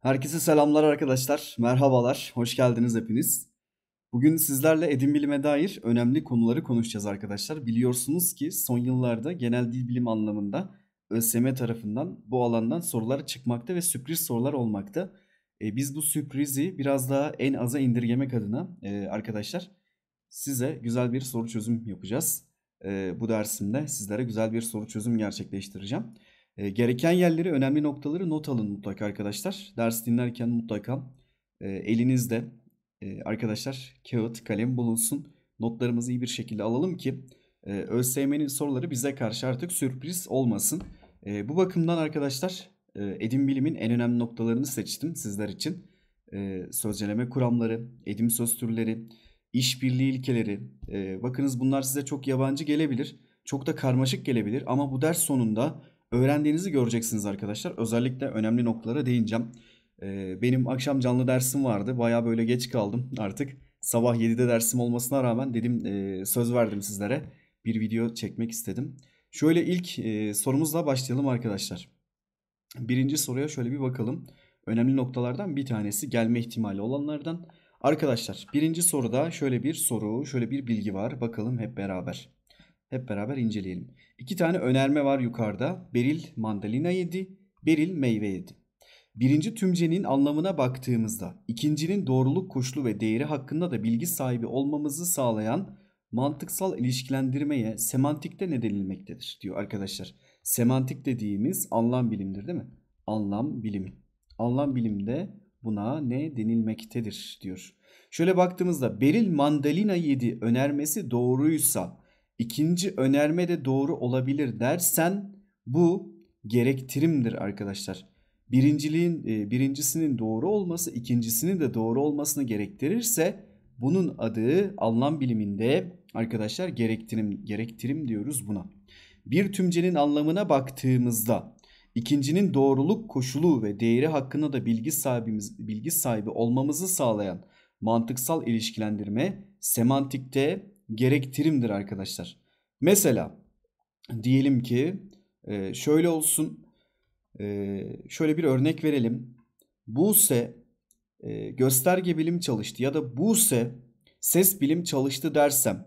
Herkese selamlar arkadaşlar, merhabalar, hoş geldiniz hepiniz. Bugün sizlerle edin bilime dair önemli konuları konuşacağız arkadaşlar. Biliyorsunuz ki son yıllarda genel dil bilimi anlamında ÖSYM tarafından bu alandan sorular çıkmakta ve sürpriz sorular olmakta. E, biz bu sürprizi biraz daha en aza indirgemek adına e, arkadaşlar size güzel bir soru çözüm yapacağız. E, bu dersimde sizlere güzel bir soru çözüm gerçekleştireceğim. E, gereken yerleri, önemli noktaları not alın mutlaka arkadaşlar. Ders dinlerken mutlaka e, elinizde e, arkadaşlar kağıt, kalem bulunsun. Notlarımızı iyi bir şekilde alalım ki e, ÖSYM'nin soruları bize karşı artık sürpriz olmasın. E, bu bakımdan arkadaşlar e, edim bilimin en önemli noktalarını seçtim sizler için. E, sözceleme kuramları, edim söz türleri, işbirliği ilkeleri. E, bakınız bunlar size çok yabancı gelebilir. Çok da karmaşık gelebilir ama bu ders sonunda öğrendiğinizi göreceksiniz arkadaşlar. Özellikle önemli noktalara değineceğim. Ee, benim akşam canlı dersim vardı. Baya böyle geç kaldım artık. Sabah 7'de dersim olmasına rağmen dedim e, söz verdim sizlere. Bir video çekmek istedim. Şöyle ilk e, sorumuzla başlayalım arkadaşlar. Birinci soruya şöyle bir bakalım. Önemli noktalardan bir tanesi gelme ihtimali olanlardan. Arkadaşlar birinci soruda şöyle bir soru, şöyle bir bilgi var. Bakalım hep beraber hep beraber inceleyelim. İki tane önerme var yukarıda. Beril mandalina yedi, beril meyve yedi. Birinci tümcenin anlamına baktığımızda ikincinin doğruluk koşulu ve değeri hakkında da bilgi sahibi olmamızı sağlayan mantıksal ilişkilendirmeye semantikte ne denilmektedir diyor arkadaşlar. Semantik dediğimiz anlam bilimdir değil mi? Anlam bilimi. Anlam bilimde buna ne denilmektedir diyor. Şöyle baktığımızda Beril mandalina yedi önermesi doğruysa ikinci önerme de doğru olabilir dersen bu gerektirimdir arkadaşlar. Birinciliğin e, birincisinin doğru olması ikincisinin de doğru olmasını gerektirirse bunun adı anlam biliminde arkadaşlar gerektirim gerektirim diyoruz buna. Bir tümcenin anlamına baktığımızda ikincinin doğruluk koşulu ve değeri hakkında da bilgi sahibimiz bilgi sahibi olmamızı sağlayan mantıksal ilişkilendirme semantikte gerektirimdir arkadaşlar. Mesela diyelim ki e, şöyle olsun. E, şöyle bir örnek verelim. Buse e, gösterge bilim çalıştı ya da Buse ses bilim çalıştı dersem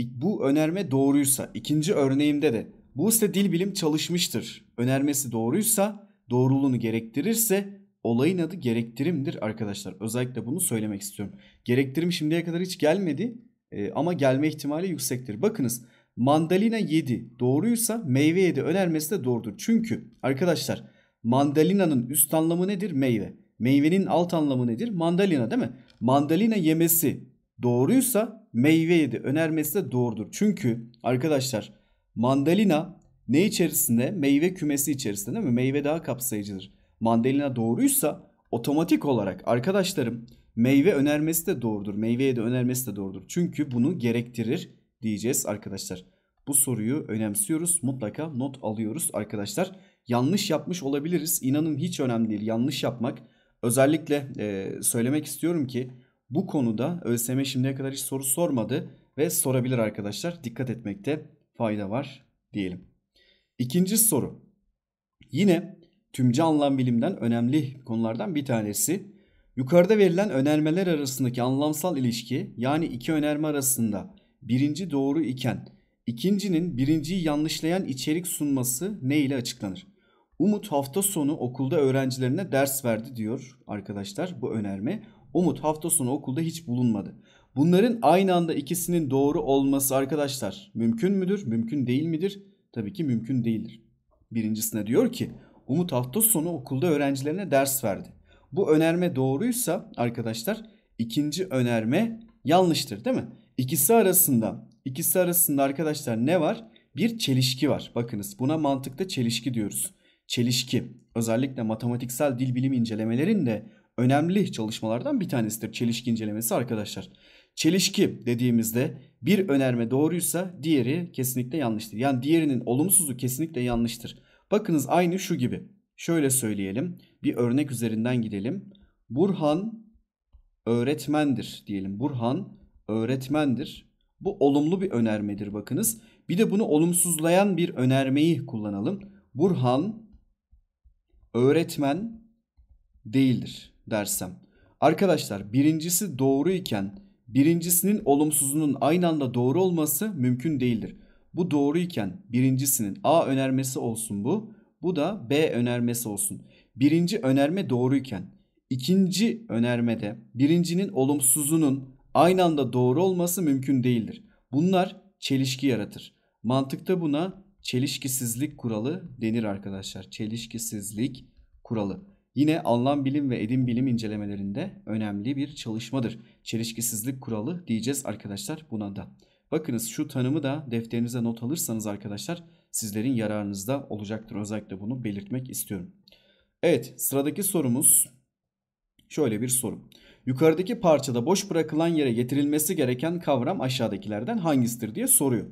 bu önerme doğruysa ikinci örneğimde de Buse dil bilim çalışmıştır önermesi doğruysa doğruluğunu gerektirirse olayın adı gerektirimdir arkadaşlar. Özellikle bunu söylemek istiyorum. Gerektirim şimdiye kadar hiç gelmedi. Ee, ama gelme ihtimali yüksektir. Bakınız mandalina 7 doğruysa meyve 7 önermesi de doğrudur. Çünkü arkadaşlar mandalina'nın üst anlamı nedir? Meyve. Meyvenin alt anlamı nedir? Mandalina değil mi? Mandalina yemesi doğruysa meyve 7 önermesi de doğrudur. Çünkü arkadaşlar mandalina ne içerisinde? Meyve kümesi içerisinde değil mi? Meyve daha kapsayıcıdır. Mandalina doğruysa otomatik olarak arkadaşlarım meyve önermesi de doğrudur. Meyveye de önermesi de doğrudur. Çünkü bunu gerektirir diyeceğiz arkadaşlar. Bu soruyu önemsiyoruz. Mutlaka not alıyoruz arkadaşlar. Yanlış yapmış olabiliriz. İnanın hiç önemli değil. Yanlış yapmak. Özellikle e, söylemek istiyorum ki bu konuda ÖSYM şimdiye kadar hiç soru sormadı ve sorabilir arkadaşlar. Dikkat etmekte fayda var diyelim. İkinci soru. Yine tümce anlam bilimden önemli konulardan bir tanesi. Yukarıda verilen önermeler arasındaki anlamsal ilişki yani iki önerme arasında birinci doğru iken ikincinin birinciyi yanlışlayan içerik sunması ne ile açıklanır? Umut hafta sonu okulda öğrencilerine ders verdi diyor arkadaşlar bu önerme. Umut hafta sonu okulda hiç bulunmadı. Bunların aynı anda ikisinin doğru olması arkadaşlar mümkün müdür? Mümkün değil midir? Tabii ki mümkün değildir. Birincisine diyor ki Umut hafta sonu okulda öğrencilerine ders verdi. Bu önerme doğruysa arkadaşlar ikinci önerme yanlıştır değil mi? İkisi arasında ikisi arasında arkadaşlar ne var? Bir çelişki var. Bakınız buna mantıkta çelişki diyoruz. Çelişki özellikle matematiksel dil bilim incelemelerinde de önemli çalışmalardan bir tanesidir çelişki incelemesi arkadaşlar. Çelişki dediğimizde bir önerme doğruysa diğeri kesinlikle yanlıştır. Yani diğerinin olumsuzu kesinlikle yanlıştır. Bakınız aynı şu gibi. Şöyle söyleyelim bir örnek üzerinden gidelim. Burhan öğretmendir diyelim. Burhan öğretmendir. Bu olumlu bir önermedir bakınız. Bir de bunu olumsuzlayan bir önermeyi kullanalım. Burhan öğretmen değildir dersem. Arkadaşlar birincisi doğru iken birincisinin olumsuzunun aynı anda doğru olması mümkün değildir. Bu doğru iken birincisinin A önermesi olsun bu. Bu da B önermesi olsun birinci önerme doğruyken ikinci önermede birincinin olumsuzunun aynı anda doğru olması mümkün değildir. Bunlar çelişki yaratır. Mantıkta buna çelişkisizlik kuralı denir arkadaşlar. Çelişkisizlik kuralı. Yine anlam bilim ve edim bilim incelemelerinde önemli bir çalışmadır. Çelişkisizlik kuralı diyeceğiz arkadaşlar buna da. Bakınız şu tanımı da defterinize not alırsanız arkadaşlar sizlerin yararınızda olacaktır. Özellikle bunu belirtmek istiyorum. Evet sıradaki sorumuz şöyle bir soru. Yukarıdaki parçada boş bırakılan yere getirilmesi gereken kavram aşağıdakilerden hangisidir diye soruyor.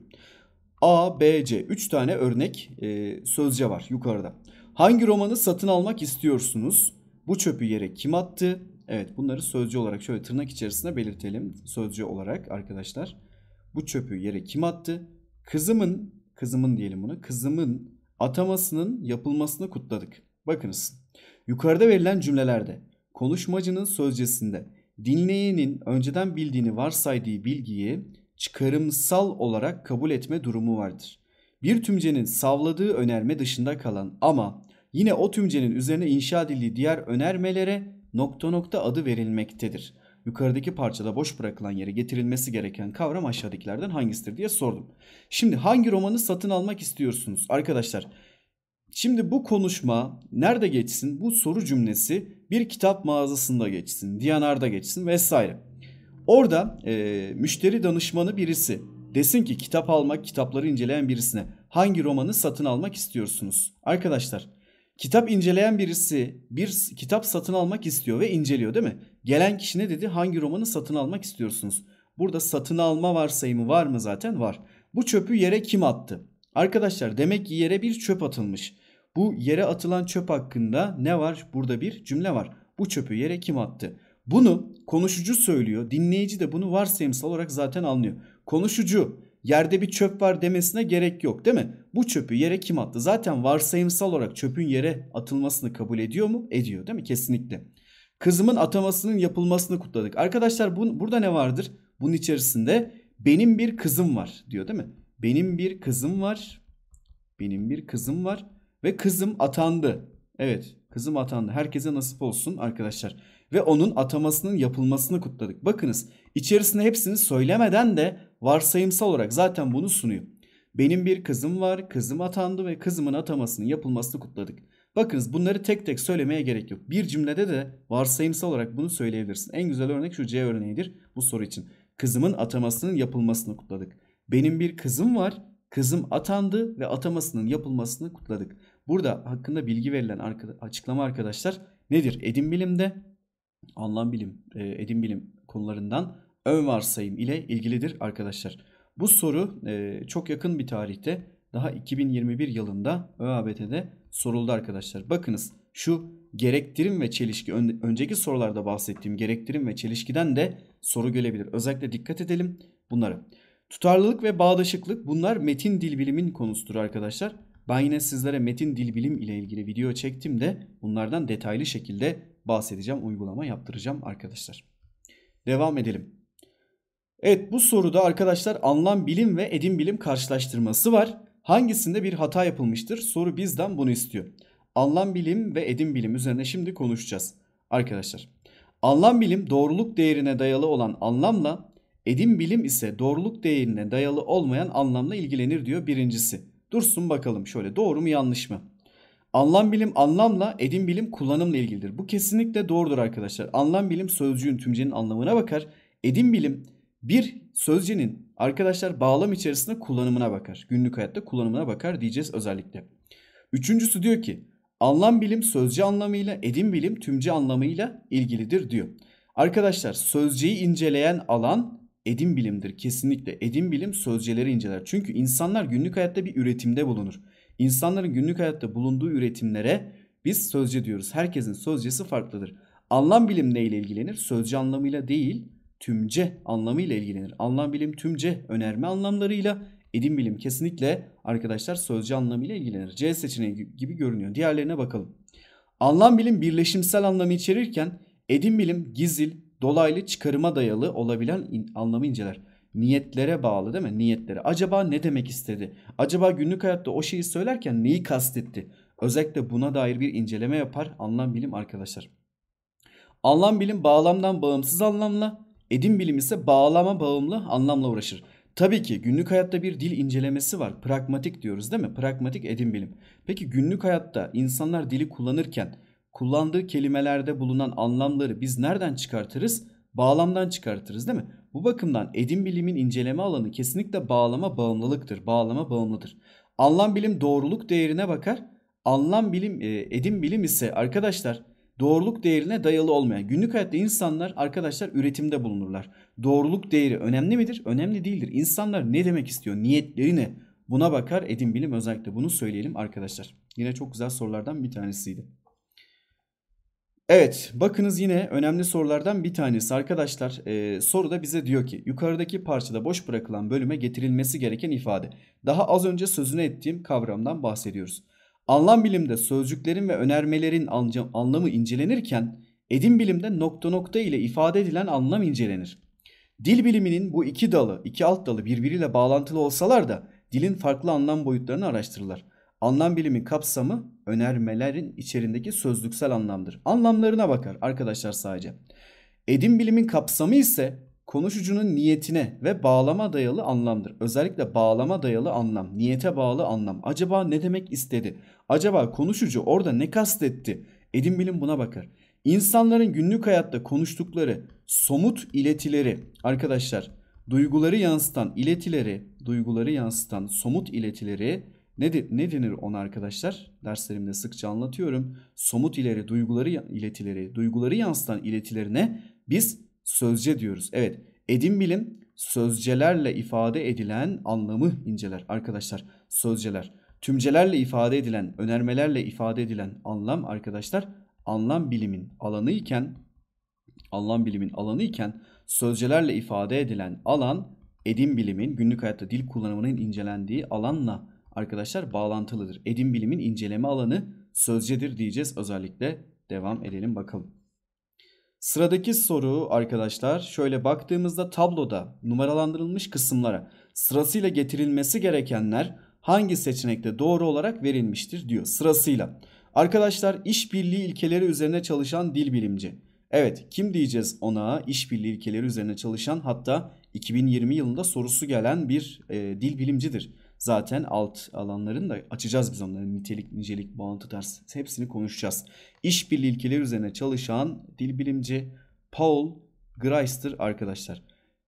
A, B, C 3 tane örnek e, sözce var yukarıda. Hangi romanı satın almak istiyorsunuz? Bu çöpü yere kim attı? Evet bunları sözcü olarak şöyle tırnak içerisinde belirtelim. Sözcü olarak arkadaşlar. Bu çöpü yere kim attı? Kızımın, kızımın diyelim bunu. Kızımın atamasının yapılmasını kutladık. Bakınız Yukarıda verilen cümlelerde konuşmacının sözcesinde dinleyenin önceden bildiğini varsaydığı bilgiyi çıkarımsal olarak kabul etme durumu vardır. Bir tümcenin savladığı önerme dışında kalan ama yine o tümcenin üzerine inşa edildiği diğer önermelere nokta nokta adı verilmektedir. Yukarıdaki parçada boş bırakılan yere getirilmesi gereken kavram aşağıdakilerden hangisidir diye sordum. Şimdi hangi romanı satın almak istiyorsunuz? Arkadaşlar Şimdi bu konuşma nerede geçsin? Bu soru cümlesi bir kitap mağazasında geçsin, Diyanar'da geçsin vesaire. Orada e, müşteri danışmanı birisi desin ki kitap almak, kitapları inceleyen birisine hangi romanı satın almak istiyorsunuz? Arkadaşlar kitap inceleyen birisi bir kitap satın almak istiyor ve inceliyor değil mi? Gelen kişi ne dedi? Hangi romanı satın almak istiyorsunuz? Burada satın alma varsayımı var mı zaten? Var. Bu çöpü yere kim attı? Arkadaşlar demek ki yere bir çöp atılmış. Bu yere atılan çöp hakkında ne var? Burada bir cümle var. Bu çöpü yere kim attı? Bunu konuşucu söylüyor. Dinleyici de bunu varsayımsal olarak zaten anlıyor. Konuşucu yerde bir çöp var demesine gerek yok değil mi? Bu çöpü yere kim attı? Zaten varsayımsal olarak çöpün yere atılmasını kabul ediyor mu? Ediyor değil mi? Kesinlikle. Kızımın atamasının yapılmasını kutladık. Arkadaşlar bu, burada ne vardır? Bunun içerisinde benim bir kızım var diyor değil mi? Benim bir kızım var. Benim bir kızım var. Ve kızım atandı. Evet kızım atandı. Herkese nasip olsun arkadaşlar. Ve onun atamasının yapılmasını kutladık. Bakınız içerisinde hepsini söylemeden de varsayımsal olarak zaten bunu sunuyor. Benim bir kızım var, kızım atandı ve kızımın atamasının yapılmasını kutladık. Bakınız bunları tek tek söylemeye gerek yok. Bir cümlede de varsayımsal olarak bunu söyleyebilirsin. En güzel örnek şu C örneğidir bu soru için. Kızımın atamasının yapılmasını kutladık. Benim bir kızım var, kızım atandı ve atamasının yapılmasını kutladık. Burada hakkında bilgi verilen açıklama arkadaşlar nedir? Edim bilimde anlam bilim, e, edim bilim konularından ön varsayım ile ilgilidir arkadaşlar. Bu soru e, çok yakın bir tarihte daha 2021 yılında ÖABT'de soruldu arkadaşlar. Bakınız şu gerektirim ve çelişki önceki sorularda bahsettiğim gerektirim ve çelişkiden de soru gelebilir. Özellikle dikkat edelim bunlara. Tutarlılık ve bağdaşıklık bunlar metin dil bilimin konusudur arkadaşlar. Ben yine sizlere metin dil bilim ile ilgili video çektim de bunlardan detaylı şekilde bahsedeceğim, uygulama yaptıracağım arkadaşlar. Devam edelim. Evet bu soruda arkadaşlar anlam bilim ve edim bilim karşılaştırması var. Hangisinde bir hata yapılmıştır? Soru bizden bunu istiyor. Anlam bilim ve edim bilim üzerine şimdi konuşacağız arkadaşlar. Anlam bilim doğruluk değerine dayalı olan anlamla edim bilim ise doğruluk değerine dayalı olmayan anlamla ilgilenir diyor birincisi. Dursun bakalım şöyle doğru mu yanlış mı? Anlam bilim anlamla, edim bilim kullanımla ilgilidir. Bu kesinlikle doğrudur arkadaşlar. Anlam bilim sözcüğün, tümcenin anlamına bakar. Edim bilim bir sözcüğün arkadaşlar bağlam içerisinde kullanımına bakar. Günlük hayatta kullanımına bakar diyeceğiz özellikle. Üçüncüsü diyor ki anlam bilim sözcü anlamıyla, edim bilim tümce anlamıyla ilgilidir diyor. Arkadaşlar sözcüğü inceleyen alan Edim bilimdir kesinlikle. Edim bilim sözceleri inceler. Çünkü insanlar günlük hayatta bir üretimde bulunur. İnsanların günlük hayatta bulunduğu üretimlere biz sözce diyoruz. Herkesin sözcesi farklıdır. Anlam bilim neyle ilgilenir? Sözcü anlamıyla değil, tümce anlamıyla ilgilenir. Anlam bilim tümce önerme anlamlarıyla edim bilim kesinlikle arkadaşlar sözcü anlamıyla ilgilenir. C seçeneği gibi görünüyor. Diğerlerine bakalım. Anlam bilim birleşimsel anlamı içerirken edim bilim gizil, dolaylı çıkarıma dayalı olabilen in, anlamı inceler. Niyetlere bağlı değil mi? Niyetlere. Acaba ne demek istedi? Acaba günlük hayatta o şeyi söylerken neyi kastetti? Özellikle buna dair bir inceleme yapar anlam bilim arkadaşlar. Anlam bilim bağlamdan bağımsız anlamla, edim bilim ise bağlama bağımlı anlamla uğraşır. Tabii ki günlük hayatta bir dil incelemesi var. Pragmatik diyoruz değil mi? Pragmatik edim bilim. Peki günlük hayatta insanlar dili kullanırken kullandığı kelimelerde bulunan anlamları biz nereden çıkartırız? Bağlamdan çıkartırız değil mi? Bu bakımdan edim bilimin inceleme alanı kesinlikle bağlama bağımlılıktır. Bağlama bağımlıdır. Anlam bilim doğruluk değerine bakar. Anlam bilim e, edim bilim ise arkadaşlar doğruluk değerine dayalı olmayan. Günlük hayatta insanlar arkadaşlar üretimde bulunurlar. Doğruluk değeri önemli midir? Önemli değildir. İnsanlar ne demek istiyor? Niyetleri ne? Buna bakar edim bilim özellikle bunu söyleyelim arkadaşlar. Yine çok güzel sorulardan bir tanesiydi. Evet bakınız yine önemli sorulardan bir tanesi arkadaşlar. E, soru da bize diyor ki yukarıdaki parçada boş bırakılan bölüme getirilmesi gereken ifade. Daha az önce sözünü ettiğim kavramdan bahsediyoruz. Anlam bilimde sözcüklerin ve önermelerin anlamı incelenirken edim bilimde nokta nokta ile ifade edilen anlam incelenir. Dil biliminin bu iki dalı, iki alt dalı birbiriyle bağlantılı olsalar da dilin farklı anlam boyutlarını araştırırlar. Anlam bilimi kapsamı önermelerin içerindeki sözlüksel anlamdır. Anlamlarına bakar arkadaşlar sadece. Edim bilimin kapsamı ise konuşucunun niyetine ve bağlama dayalı anlamdır. Özellikle bağlama dayalı anlam, niyete bağlı anlam. Acaba ne demek istedi? Acaba konuşucu orada ne kastetti? Edim bilim buna bakar. İnsanların günlük hayatta konuştukları somut iletileri arkadaşlar duyguları yansıtan iletileri, duyguları yansıtan somut iletileri ne, de, ne denir ona arkadaşlar? Derslerimde sıkça anlatıyorum. Somut ileri duyguları iletileri, duyguları yansıtan iletilerine biz sözce diyoruz. Evet, edim bilim sözcelerle ifade edilen anlamı inceler arkadaşlar. Sözceler, tümcelerle ifade edilen, önermelerle ifade edilen anlam arkadaşlar anlam bilimin alanı iken anlam bilimin alanı iken sözcelerle ifade edilen alan edim bilimin günlük hayatta dil kullanımının incelendiği alanla arkadaşlar bağlantılıdır. Edim bilimin inceleme alanı sözcedir diyeceğiz. Özellikle devam edelim bakalım. Sıradaki soru arkadaşlar şöyle baktığımızda tabloda numaralandırılmış kısımlara sırasıyla getirilmesi gerekenler hangi seçenekte doğru olarak verilmiştir diyor sırasıyla. Arkadaşlar işbirliği ilkeleri üzerine çalışan dil bilimci. Evet kim diyeceğiz ona işbirliği ilkeleri üzerine çalışan hatta 2020 yılında sorusu gelen bir e, dil bilimcidir zaten alt alanların da açacağız biz onları. Nitelik, nicelik, bağıntı ters hepsini konuşacağız. İşbirliği ilkeleri üzerine çalışan dil bilimci Paul Greister arkadaşlar.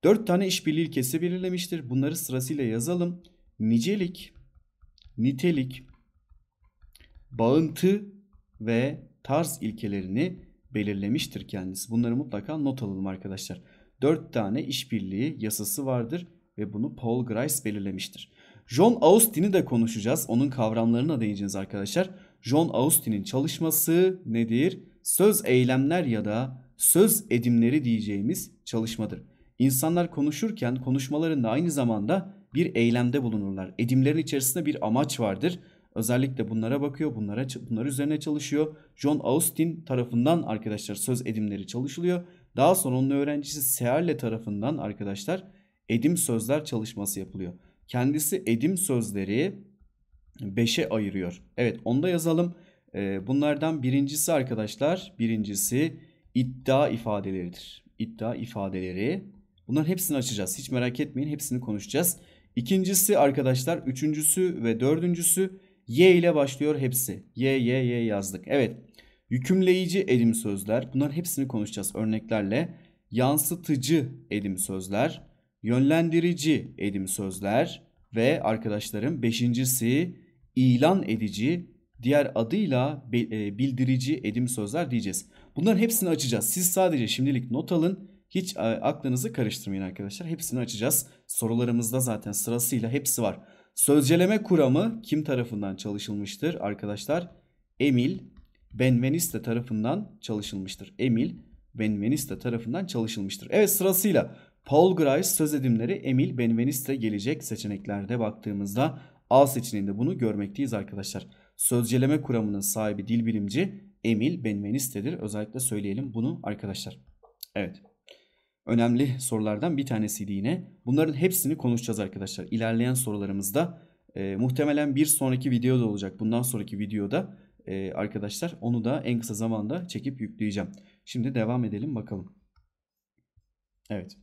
Dört tane işbirliği ilkesi belirlemiştir. Bunları sırasıyla yazalım. Nicelik, nitelik, bağıntı ve tarz ilkelerini belirlemiştir kendisi. Bunları mutlaka not alalım arkadaşlar. Dört tane işbirliği yasası vardır ve bunu Paul Grice belirlemiştir. John Austin'i de konuşacağız. Onun kavramlarına değineceğiz arkadaşlar. John Austin'in çalışması nedir? Söz eylemler ya da söz edimleri diyeceğimiz çalışmadır. İnsanlar konuşurken konuşmalarında aynı zamanda bir eylemde bulunurlar. Edimlerin içerisinde bir amaç vardır. Özellikle bunlara bakıyor, bunlara bunlar üzerine çalışıyor. John Austin tarafından arkadaşlar söz edimleri çalışılıyor. Daha sonra onun öğrencisi Searle tarafından arkadaşlar edim sözler çalışması yapılıyor kendisi edim sözleri 5'e ayırıyor. Evet onu da yazalım. Ee, bunlardan birincisi arkadaşlar birincisi iddia ifadeleridir. İddia ifadeleri. Bunların hepsini açacağız. Hiç merak etmeyin hepsini konuşacağız. İkincisi arkadaşlar üçüncüsü ve dördüncüsü Y ile başlıyor hepsi. Y, Y, Y yazdık. Evet yükümleyici edim sözler. Bunların hepsini konuşacağız örneklerle. Yansıtıcı edim sözler yönlendirici edim sözler ve arkadaşlarım beşincisi ilan edici, diğer adıyla e, bildirici edim sözler diyeceğiz. Bunların hepsini açacağız. Siz sadece şimdilik not alın. Hiç e, aklınızı karıştırmayın arkadaşlar. Hepsini açacağız. Sorularımızda zaten sırasıyla hepsi var. Sözceleme kuramı kim tarafından çalışılmıştır arkadaşlar? Emil Benveniste tarafından çalışılmıştır. Emil Benveniste tarafından çalışılmıştır. Evet sırasıyla Paul Grice söz edimleri Emil Benveniste gelecek seçeneklerde baktığımızda A seçeneğinde bunu görmekteyiz arkadaşlar. Sözceleme kuramının sahibi dil bilimci Emil Benveniste'dir. Özellikle söyleyelim bunu arkadaşlar. Evet. Önemli sorulardan bir tanesiydi yine. Bunların hepsini konuşacağız arkadaşlar. İlerleyen sorularımızda e, muhtemelen bir sonraki videoda olacak. Bundan sonraki videoda e, arkadaşlar onu da en kısa zamanda çekip yükleyeceğim. Şimdi devam edelim bakalım. Evet.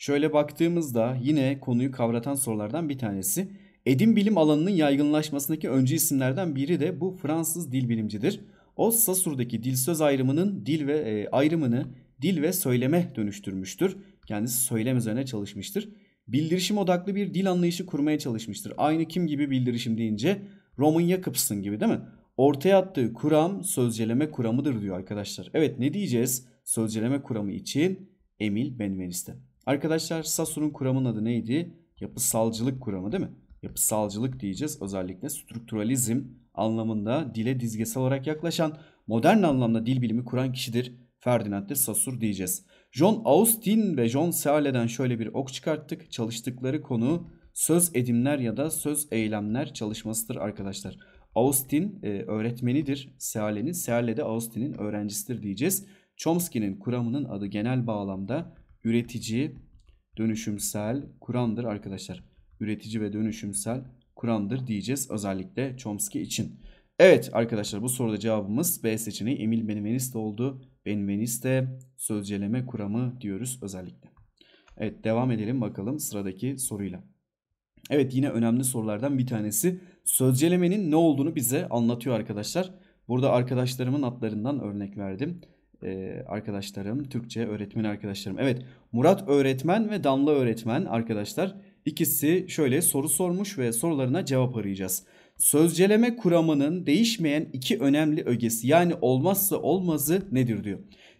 Şöyle baktığımızda yine konuyu kavratan sorulardan bir tanesi. Edim bilim alanının yaygınlaşmasındaki öncü isimlerden biri de bu Fransız dil bilimcidir. O Sasur'daki dil söz ayrımının dil ve e, ayrımını dil ve söyleme dönüştürmüştür. Kendisi söylem üzerine çalışmıştır. Bildirişim odaklı bir dil anlayışı kurmaya çalışmıştır. Aynı kim gibi bildirişim deyince Roman Jakobs'ın gibi değil mi? Ortaya attığı kuram sözceleme kuramıdır diyor arkadaşlar. Evet ne diyeceğiz? Sözceleme kuramı için Emil Benveniste. Arkadaşlar Sasur'un kuramının adı neydi? Yapısalcılık kuramı değil mi? Yapısalcılık diyeceğiz. Özellikle strukturalizm anlamında dile dizgesel olarak yaklaşan modern anlamda dil bilimi kuran kişidir. Ferdinand de Saussure diyeceğiz. John Austin ve John Searle'den şöyle bir ok çıkarttık. Çalıştıkları konu söz edimler ya da söz eylemler çalışmasıdır arkadaşlar. Austin e, öğretmenidir Searle'nin. Searle de Austin'in öğrencisidir diyeceğiz. Chomsky'nin kuramının adı genel bağlamda üretici, dönüşümsel kurandır arkadaşlar. Üretici ve dönüşümsel kurandır diyeceğiz özellikle Chomsky için. Evet arkadaşlar bu soruda cevabımız B seçeneği Emil Benveniste oldu. Benveniste sözceleme kuramı diyoruz özellikle. Evet devam edelim bakalım sıradaki soruyla. Evet yine önemli sorulardan bir tanesi sözcelemenin ne olduğunu bize anlatıyor arkadaşlar. Burada arkadaşlarımın adlarından örnek verdim e, arkadaşlarım, Türkçe öğretmen arkadaşlarım. Evet, Murat öğretmen ve Damla öğretmen arkadaşlar İkisi şöyle soru sormuş ve sorularına cevap arayacağız. Sözceleme kuramının değişmeyen iki önemli ögesi yani olmazsa olmazı nedir diyor.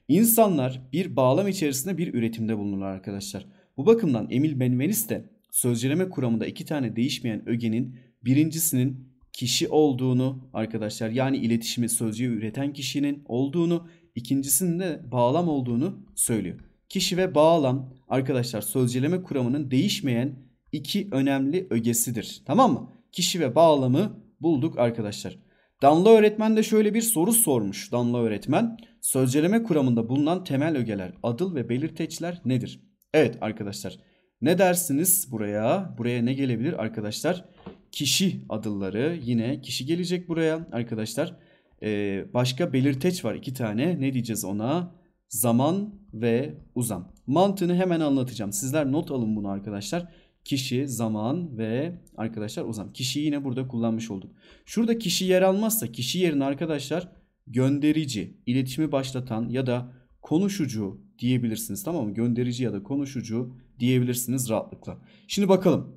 İnsanlar bir bağlam içerisinde bir üretimde bulunurlar arkadaşlar. Bu bakımdan Emil Benveniste de sözceleme kuramında iki tane değişmeyen ögenin birincisinin kişi olduğunu arkadaşlar yani iletişimi sözcüğü üreten kişinin olduğunu ikincisinde bağlam olduğunu söylüyor. Kişi ve bağlam arkadaşlar sözceleme kuramının değişmeyen iki önemli ögesidir. Tamam mı? Kişi ve bağlamı bulduk arkadaşlar. Damla öğretmen de şöyle bir soru sormuş Damla öğretmen. Sözceleme kuramında bulunan temel ögeler, adıl ve belirteçler nedir? Evet arkadaşlar ne dersiniz buraya? Buraya ne gelebilir arkadaşlar? Kişi adılları yine kişi gelecek buraya arkadaşlar. Ee, başka belirteç var iki tane. Ne diyeceğiz ona? Zaman ve uzam. Mantığını hemen anlatacağım. Sizler not alın bunu arkadaşlar. Kişi, zaman ve arkadaşlar uzam. Kişiyi yine burada kullanmış olduk. Şurada kişi yer almazsa kişi yerine arkadaşlar gönderici, iletişimi başlatan ya da konuşucu diyebilirsiniz. Tamam mı? Gönderici ya da konuşucu diyebilirsiniz rahatlıkla. Şimdi bakalım.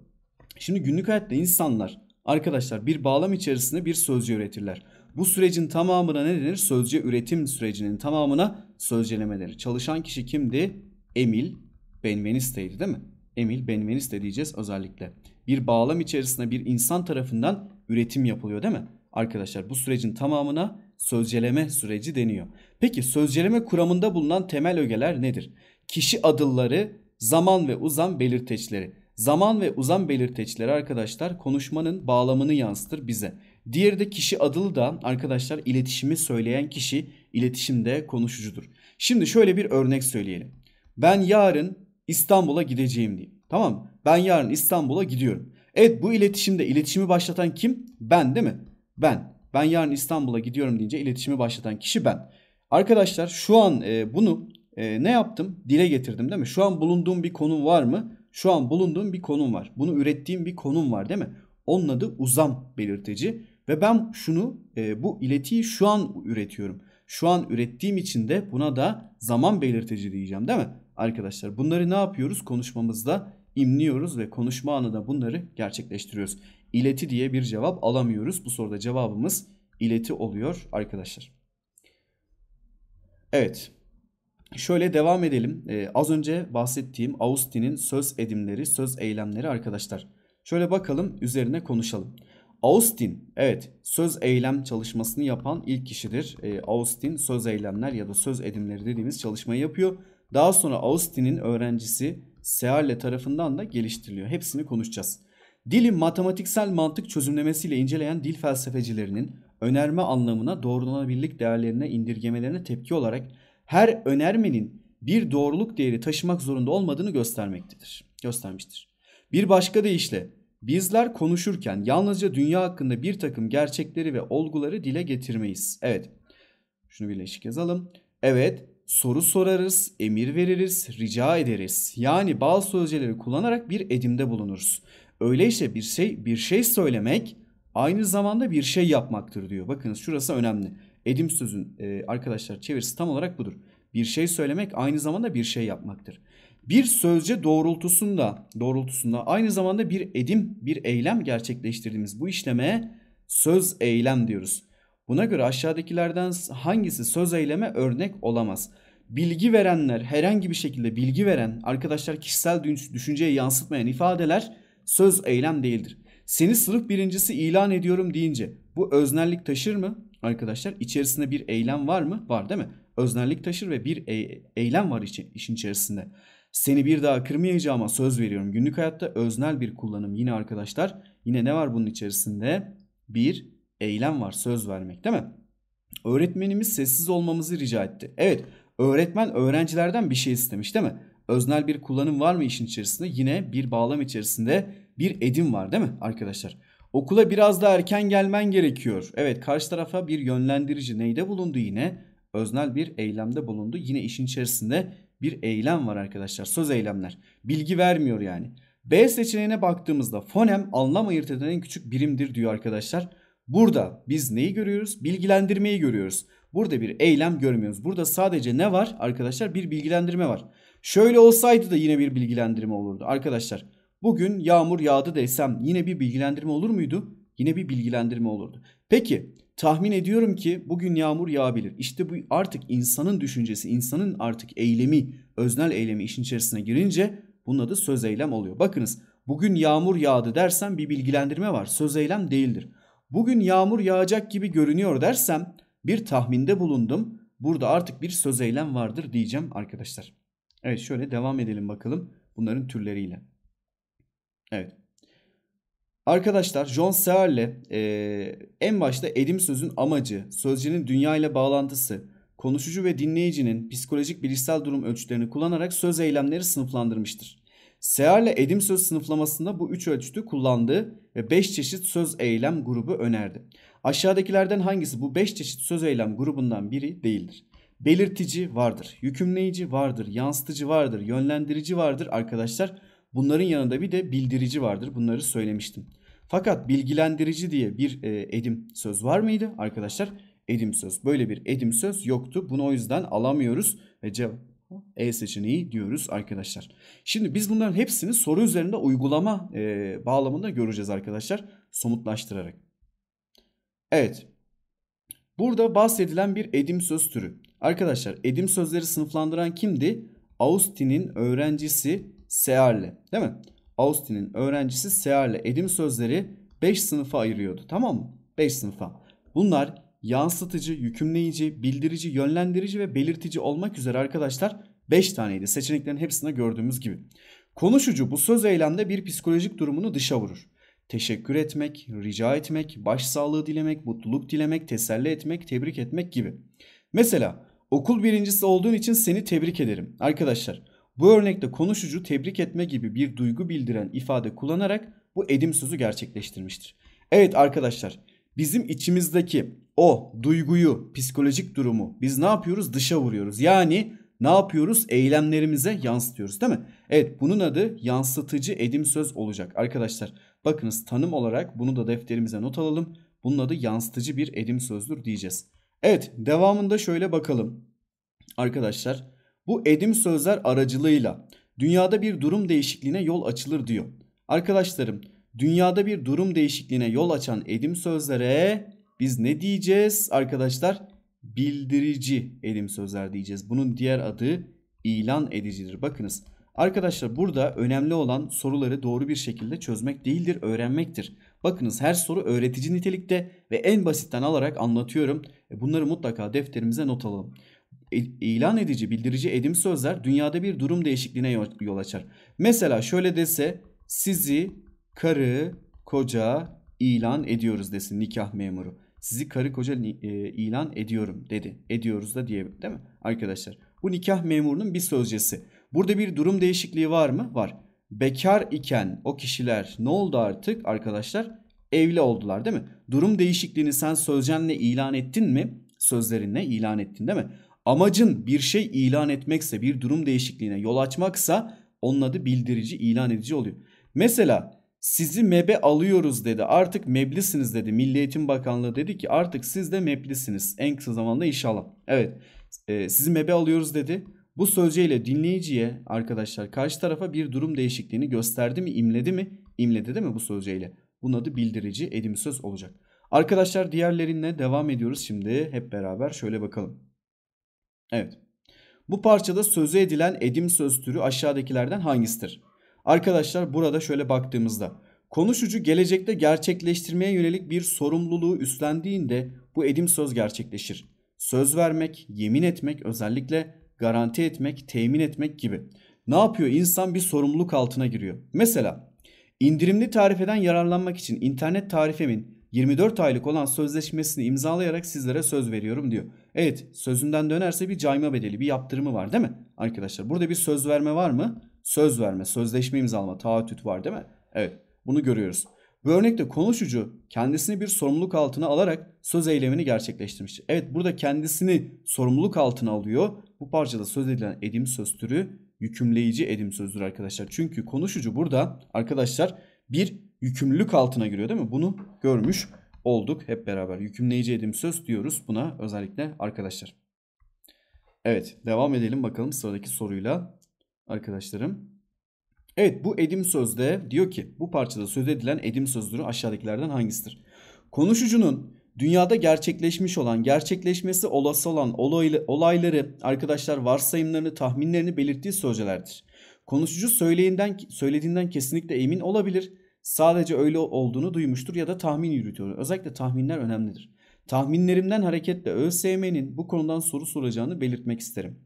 Şimdi günlük hayatta insanlar arkadaşlar bir bağlam içerisinde bir sözcü üretirler. Bu sürecin tamamına ne denir? Sözce üretim sürecinin tamamına sözcelemeleri. Çalışan kişi kimdi? Emil Benveniste'ydi değil mi? Emil Benveniste diyeceğiz özellikle. Bir bağlam içerisinde bir insan tarafından üretim yapılıyor değil mi? Arkadaşlar bu sürecin tamamına sözceleme süreci deniyor. Peki sözceleme kuramında bulunan temel ögeler nedir? Kişi adılları, zaman ve uzam belirteçleri. Zaman ve uzam belirteçleri arkadaşlar konuşmanın bağlamını yansıtır bize. Diğeri de kişi adıl da arkadaşlar iletişimi söyleyen kişi iletişimde konuşucudur. Şimdi şöyle bir örnek söyleyelim. Ben yarın İstanbul'a gideceğim diyeyim. Tamam mı? Ben yarın İstanbul'a gidiyorum. Evet bu iletişimde iletişimi başlatan kim? Ben değil mi? Ben. Ben yarın İstanbul'a gidiyorum deyince iletişimi başlatan kişi ben. Arkadaşlar şu an e, bunu e, ne yaptım? Dile getirdim değil mi? Şu an bulunduğum bir konum var mı? Şu an bulunduğum bir konum var. Bunu ürettiğim bir konum var değil mi? Onun adı uzam belirteci. Ve ben şunu e, bu iletiyi şu an üretiyorum. Şu an ürettiğim için de buna da zaman belirteci diyeceğim değil mi? Arkadaşlar bunları ne yapıyoruz? Konuşmamızda imliyoruz ve konuşma anında bunları gerçekleştiriyoruz. İleti diye bir cevap alamıyoruz. Bu soruda cevabımız ileti oluyor arkadaşlar. Evet. Şöyle devam edelim. Ee, az önce bahsettiğim Austin'in söz edimleri, söz eylemleri arkadaşlar. Şöyle bakalım üzerine konuşalım. Austin, evet söz eylem çalışmasını yapan ilk kişidir. E, Austin söz eylemler ya da söz edimleri dediğimiz çalışmayı yapıyor. Daha sonra Austin'in öğrencisi Searle tarafından da geliştiriliyor. Hepsini konuşacağız. Dili matematiksel mantık çözümlemesiyle inceleyen dil felsefecilerinin önerme anlamına doğrulanabilirlik değerlerine indirgemelerine tepki olarak her önermenin bir doğruluk değeri taşımak zorunda olmadığını göstermektedir. Göstermiştir. Bir başka deyişle Bizler konuşurken yalnızca dünya hakkında bir takım gerçekleri ve olguları dile getirmeyiz. Evet. Şunu birleşik yazalım. Evet, soru sorarız, emir veririz, rica ederiz. Yani bazı sözceleri kullanarak bir edimde bulunuruz. Öyleyse bir şey bir şey söylemek aynı zamanda bir şey yapmaktır diyor. Bakınız şurası önemli. Edim sözün e, arkadaşlar çevirisi tam olarak budur. Bir şey söylemek aynı zamanda bir şey yapmaktır bir sözce doğrultusunda doğrultusunda aynı zamanda bir edim, bir eylem gerçekleştirdiğimiz bu işleme söz eylem diyoruz. Buna göre aşağıdakilerden hangisi söz eyleme örnek olamaz? Bilgi verenler, herhangi bir şekilde bilgi veren, arkadaşlar kişisel düşünceye yansıtmayan ifadeler söz eylem değildir. Seni sınıf birincisi ilan ediyorum deyince bu öznerlik taşır mı? Arkadaşlar içerisinde bir eylem var mı? Var değil mi? Öznerlik taşır ve bir e- eylem var işin içerisinde. Seni bir daha kırmayacağıma söz veriyorum. Günlük hayatta öznel bir kullanım yine arkadaşlar. Yine ne var bunun içerisinde? Bir eylem var söz vermek değil mi? Öğretmenimiz sessiz olmamızı rica etti. Evet öğretmen öğrencilerden bir şey istemiş değil mi? Öznel bir kullanım var mı işin içerisinde? Yine bir bağlam içerisinde bir edim var değil mi arkadaşlar? Okula biraz daha erken gelmen gerekiyor. Evet karşı tarafa bir yönlendirici neyde bulundu yine? Öznel bir eylemde bulundu. Yine işin içerisinde bir eylem var arkadaşlar. Söz eylemler. Bilgi vermiyor yani. B seçeneğine baktığımızda fonem anlam ayırt eden en küçük birimdir diyor arkadaşlar. Burada biz neyi görüyoruz? Bilgilendirmeyi görüyoruz. Burada bir eylem görmüyoruz. Burada sadece ne var arkadaşlar? Bir bilgilendirme var. Şöyle olsaydı da yine bir bilgilendirme olurdu. Arkadaşlar bugün yağmur yağdı desem yine bir bilgilendirme olur muydu? Yine bir bilgilendirme olurdu. Peki tahmin ediyorum ki bugün yağmur yağabilir. İşte bu artık insanın düşüncesi, insanın artık eylemi, öznel eylemi işin içerisine girince bunun adı söz eylem oluyor. Bakınız bugün yağmur yağdı dersem bir bilgilendirme var. Söz eylem değildir. Bugün yağmur yağacak gibi görünüyor dersem bir tahminde bulundum. Burada artık bir söz eylem vardır diyeceğim arkadaşlar. Evet şöyle devam edelim bakalım bunların türleriyle. Evet. Arkadaşlar John Searle e, en başta edim sözün amacı, sözcünün dünya ile bağlantısı, konuşucu ve dinleyicinin psikolojik bilişsel durum ölçülerini kullanarak söz eylemleri sınıflandırmıştır. Searle edim söz sınıflamasında bu üç ölçütü kullandı ve 5 çeşit söz eylem grubu önerdi. Aşağıdakilerden hangisi bu 5 çeşit söz eylem grubundan biri değildir? Belirtici vardır, yükümleyici vardır, yansıtıcı vardır, yönlendirici vardır arkadaşlar. Bunların yanında bir de bildirici vardır. Bunları söylemiştim. Fakat bilgilendirici diye bir e, edim söz var mıydı arkadaşlar? Edim söz. Böyle bir edim söz yoktu. Bunu o yüzden alamıyoruz ve cevap E seçeneği diyoruz arkadaşlar. Şimdi biz bunların hepsini soru üzerinde uygulama e, bağlamında göreceğiz arkadaşlar. Somutlaştırarak. Evet. Burada bahsedilen bir edim söz türü. Arkadaşlar edim sözleri sınıflandıran kimdi? Austin'in öğrencisi Searle değil mi? Austin'in öğrencisi Searle edim sözleri 5 sınıfa ayırıyordu tamam mı? 5 sınıfa. Bunlar yansıtıcı, yükümleyici, bildirici, yönlendirici ve belirtici olmak üzere arkadaşlar 5 taneydi. Seçeneklerin hepsinde gördüğümüz gibi. Konuşucu bu söz eylemde bir psikolojik durumunu dışa vurur. Teşekkür etmek, rica etmek, başsağlığı dilemek, mutluluk dilemek, teselli etmek, tebrik etmek gibi. Mesela okul birincisi olduğun için seni tebrik ederim. Arkadaşlar bu örnekte konuşucu tebrik etme gibi bir duygu bildiren ifade kullanarak bu edim sözü gerçekleştirmiştir. Evet arkadaşlar bizim içimizdeki o duyguyu, psikolojik durumu biz ne yapıyoruz? Dışa vuruyoruz. Yani ne yapıyoruz? Eylemlerimize yansıtıyoruz değil mi? Evet bunun adı yansıtıcı edim söz olacak arkadaşlar. Bakınız tanım olarak bunu da defterimize not alalım. Bunun adı yansıtıcı bir edim sözdür diyeceğiz. Evet devamında şöyle bakalım. Arkadaşlar bu edim sözler aracılığıyla dünyada bir durum değişikliğine yol açılır diyor. Arkadaşlarım dünyada bir durum değişikliğine yol açan edim sözlere biz ne diyeceğiz arkadaşlar? Bildirici edim sözler diyeceğiz. Bunun diğer adı ilan edicidir. Bakınız arkadaşlar burada önemli olan soruları doğru bir şekilde çözmek değildir, öğrenmektir. Bakınız her soru öğretici nitelikte ve en basitten alarak anlatıyorum. E, bunları mutlaka defterimize not alalım. E, ilan edici, bildirici edim sözler dünyada bir durum değişikliğine yol açar. Mesela şöyle dese sizi karı koca ilan ediyoruz desin nikah memuru. Sizi karı koca e, ilan ediyorum dedi. Ediyoruz da diyebilir, değil mi arkadaşlar? Bu nikah memurunun bir sözcesi. Burada bir durum değişikliği var mı? Var. Bekar iken o kişiler ne oldu artık arkadaşlar? Evli oldular değil mi? Durum değişikliğini sen sözcenle ilan ettin mi? Sözlerinle ilan ettin değil mi? Amacın bir şey ilan etmekse, bir durum değişikliğine yol açmaksa onun adı bildirici, ilan edici oluyor. Mesela sizi MEB'e alıyoruz dedi. Artık MEB'lisiniz dedi. Milli Eğitim Bakanlığı dedi ki artık siz de MEB'lisiniz. En kısa zamanda inşallah. Evet e, sizi MEB'e alıyoruz dedi. Bu sözcüğüyle dinleyiciye arkadaşlar karşı tarafa bir durum değişikliğini gösterdi mi, imledi mi? İmledi değil mi bu sözcüğüyle? Bunun adı bildirici, edim söz olacak. Arkadaşlar diğerlerine devam ediyoruz şimdi hep beraber şöyle bakalım. Evet. Bu parçada sözü edilen edim söz türü aşağıdakilerden hangisidir? Arkadaşlar burada şöyle baktığımızda konuşucu gelecekte gerçekleştirmeye yönelik bir sorumluluğu üstlendiğinde bu edim söz gerçekleşir. Söz vermek, yemin etmek, özellikle garanti etmek, temin etmek gibi. Ne yapıyor? İnsan bir sorumluluk altına giriyor. Mesela indirimli tarifeden yararlanmak için internet tarifemin 24 aylık olan sözleşmesini imzalayarak sizlere söz veriyorum diyor. Evet sözünden dönerse bir cayma bedeli bir yaptırımı var değil mi? Arkadaşlar burada bir söz verme var mı? Söz verme, sözleşme imzalama, taahhüt var değil mi? Evet bunu görüyoruz. Bu örnekte konuşucu kendisini bir sorumluluk altına alarak söz eylemini gerçekleştirmiş. Evet burada kendisini sorumluluk altına alıyor. Bu parçada söz edilen edim söz türü yükümleyici edim sözdür arkadaşlar. Çünkü konuşucu burada arkadaşlar bir yükümlülük altına giriyor değil mi? Bunu görmüş olduk hep beraber. Yükümleyici edim söz diyoruz buna özellikle arkadaşlar. Evet devam edelim bakalım sıradaki soruyla arkadaşlarım. Evet bu edim sözde diyor ki bu parçada söz edilen edim sözleri aşağıdakilerden hangisidir? Konuşucunun dünyada gerçekleşmiş olan, gerçekleşmesi olası olan olayları, arkadaşlar varsayımlarını, tahminlerini belirttiği sözcelerdir. Konuşucu söyleyinden, söylediğinden kesinlikle emin olabilir sadece öyle olduğunu duymuştur ya da tahmin yürütüyor. Özellikle tahminler önemlidir. Tahminlerimden hareketle ÖSYM'nin bu konudan soru soracağını belirtmek isterim.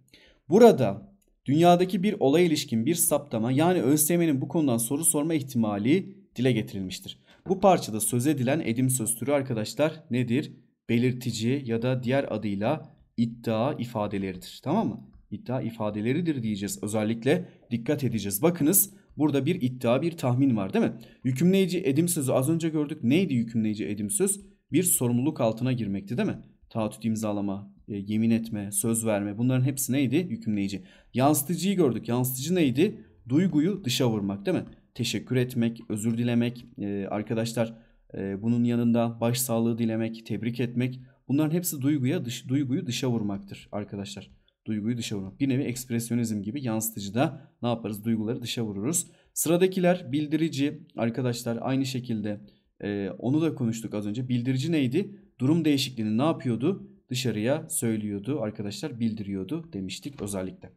Burada dünyadaki bir olay ilişkin bir saptama yani ÖSYM'nin bu konudan soru sorma ihtimali dile getirilmiştir. Bu parçada söz edilen edim söz türü arkadaşlar nedir? Belirtici ya da diğer adıyla iddia ifadeleridir. Tamam mı? İddia ifadeleridir diyeceğiz. Özellikle dikkat edeceğiz. Bakınız Burada bir iddia, bir tahmin var değil mi? Yükümleyici edim sözü az önce gördük. Neydi yükümleyici edim söz? Bir sorumluluk altına girmekti değil mi? Taahhüt imzalama, e, yemin etme, söz verme bunların hepsi neydi? Yükümleyici. Yansıtıcıyı gördük. Yansıtıcı neydi? Duyguyu dışa vurmak değil mi? Teşekkür etmek, özür dilemek, e, arkadaşlar e, bunun yanında başsağlığı dilemek, tebrik etmek bunların hepsi duyguya dış, duyguyu dışa vurmaktır arkadaşlar. Duyguyu dışa vurmak. Bir nevi ekspresyonizm gibi yansıtıcı da ne yaparız? Duyguları dışa vururuz. Sıradakiler bildirici arkadaşlar aynı şekilde e, onu da konuştuk az önce. Bildirici neydi? Durum değişikliğini ne yapıyordu? Dışarıya söylüyordu arkadaşlar bildiriyordu demiştik özellikle.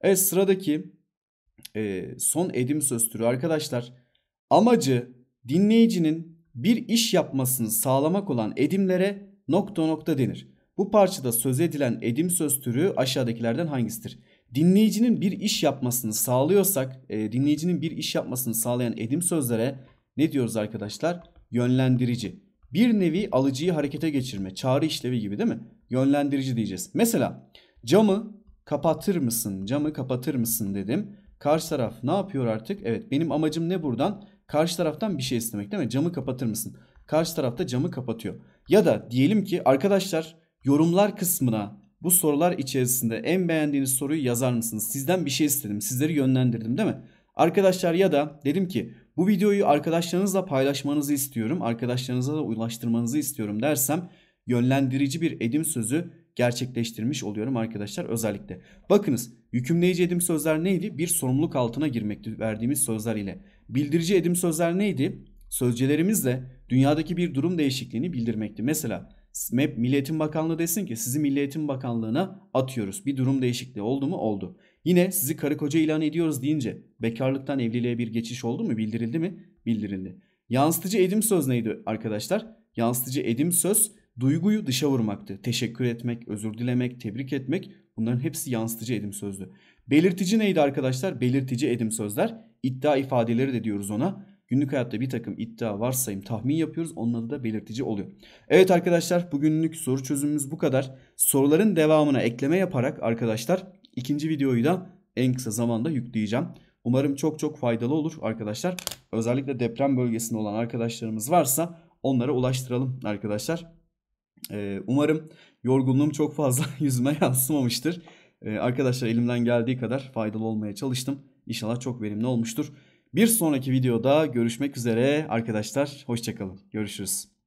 Evet sıradaki e, son edim söz türü arkadaşlar amacı dinleyicinin bir iş yapmasını sağlamak olan edimlere nokta nokta denir. Bu parçada söz edilen edim söz türü aşağıdakilerden hangisidir? Dinleyicinin bir iş yapmasını sağlıyorsak, e, dinleyicinin bir iş yapmasını sağlayan edim sözlere ne diyoruz arkadaşlar? Yönlendirici. Bir nevi alıcıyı harekete geçirme, çağrı işlevi gibi değil mi? Yönlendirici diyeceğiz. Mesela camı kapatır mısın? Camı kapatır mısın dedim. Karşı taraf ne yapıyor artık? Evet benim amacım ne buradan? Karşı taraftan bir şey istemek değil mi? Camı kapatır mısın? Karşı tarafta camı kapatıyor. Ya da diyelim ki arkadaşlar Yorumlar kısmına bu sorular içerisinde en beğendiğiniz soruyu yazar mısınız? Sizden bir şey istedim. Sizleri yönlendirdim değil mi? Arkadaşlar ya da dedim ki bu videoyu arkadaşlarınızla paylaşmanızı istiyorum. Arkadaşlarınıza da ulaştırmanızı istiyorum dersem yönlendirici bir edim sözü gerçekleştirmiş oluyorum arkadaşlar özellikle. Bakınız yükümleyici edim sözler neydi? Bir sorumluluk altına girmekti verdiğimiz sözler ile. Bildirici edim sözler neydi? Sözcelerimizle dünyadaki bir durum değişikliğini bildirmekti. Mesela MEP Milli Eğitim Bakanlığı desin ki sizi Milli Eğitim Bakanlığı'na atıyoruz. Bir durum değişikliği oldu mu? Oldu. Yine sizi karı koca ilan ediyoruz deyince bekarlıktan evliliğe bir geçiş oldu mu? Bildirildi mi? Bildirildi. Yansıtıcı edim söz neydi arkadaşlar? Yansıtıcı edim söz duyguyu dışa vurmaktı. Teşekkür etmek, özür dilemek, tebrik etmek bunların hepsi yansıtıcı edim sözdü. Belirtici neydi arkadaşlar? Belirtici edim sözler. İddia ifadeleri de diyoruz ona. Günlük hayatta bir takım iddia, varsayım, tahmin yapıyoruz. Onları da belirtici oluyor. Evet arkadaşlar bugünlük soru çözümümüz bu kadar. Soruların devamına ekleme yaparak arkadaşlar ikinci videoyu da en kısa zamanda yükleyeceğim. Umarım çok çok faydalı olur arkadaşlar. Özellikle deprem bölgesinde olan arkadaşlarımız varsa onlara ulaştıralım arkadaşlar. Ee, umarım yorgunluğum çok fazla yüzüme yansımamıştır. Ee, arkadaşlar elimden geldiği kadar faydalı olmaya çalıştım. İnşallah çok verimli olmuştur. Bir sonraki videoda görüşmek üzere arkadaşlar. Hoşçakalın. Görüşürüz.